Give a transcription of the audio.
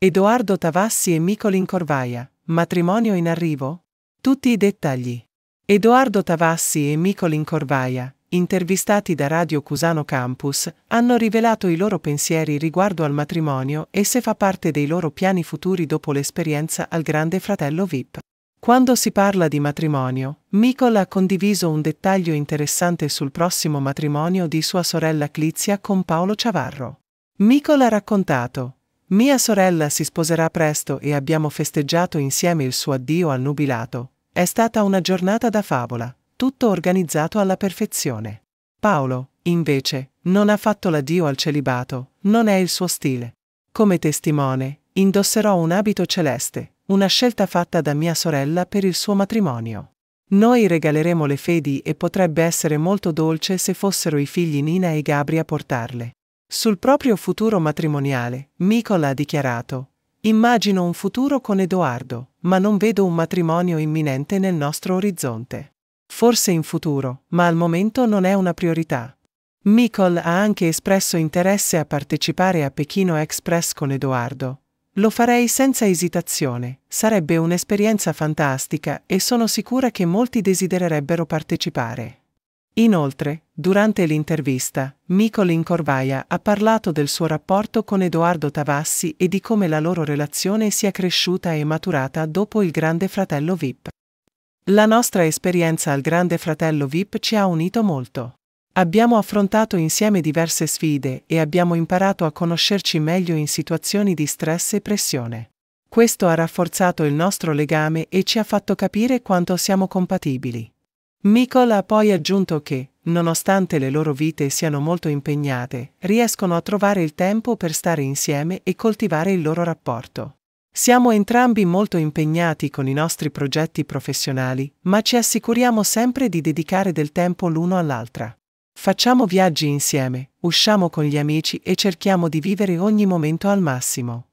Edoardo Tavassi e Micolin Corvaia, matrimonio in arrivo? Tutti i dettagli. Edoardo Tavassi e Micolin Corvaia, intervistati da Radio Cusano Campus, hanno rivelato i loro pensieri riguardo al matrimonio e se fa parte dei loro piani futuri dopo l'esperienza al Grande Fratello VIP. Quando si parla di matrimonio, Micol ha condiviso un dettaglio interessante sul prossimo matrimonio di sua sorella Clizia con Paolo Ciavarro. Micol ha raccontato, mia sorella si sposerà presto e abbiamo festeggiato insieme il suo addio al nubilato. È stata una giornata da favola, tutto organizzato alla perfezione. Paolo, invece, non ha fatto l'addio al celibato, non è il suo stile. Come testimone, indosserò un abito celeste, una scelta fatta da mia sorella per il suo matrimonio. Noi regaleremo le fedi e potrebbe essere molto dolce se fossero i figli Nina e Gabri a portarle. Sul proprio futuro matrimoniale, Nicola ha dichiarato Immagino un futuro con Edoardo, ma non vedo un matrimonio imminente nel nostro orizzonte. Forse in futuro, ma al momento non è una priorità. Mikol ha anche espresso interesse a partecipare a Pechino Express con Edoardo. Lo farei senza esitazione, sarebbe un'esperienza fantastica e sono sicura che molti desidererebbero partecipare. Inoltre, durante l'intervista, Nicolin Corvaia ha parlato del suo rapporto con Edoardo Tavassi e di come la loro relazione sia cresciuta e maturata dopo il Grande Fratello VIP. La nostra esperienza al Grande Fratello VIP ci ha unito molto. Abbiamo affrontato insieme diverse sfide e abbiamo imparato a conoscerci meglio in situazioni di stress e pressione. Questo ha rafforzato il nostro legame e ci ha fatto capire quanto siamo compatibili. Michael ha poi aggiunto che, nonostante le loro vite siano molto impegnate, riescono a trovare il tempo per stare insieme e coltivare il loro rapporto. Siamo entrambi molto impegnati con i nostri progetti professionali, ma ci assicuriamo sempre di dedicare del tempo l'uno all'altra. Facciamo viaggi insieme, usciamo con gli amici e cerchiamo di vivere ogni momento al massimo.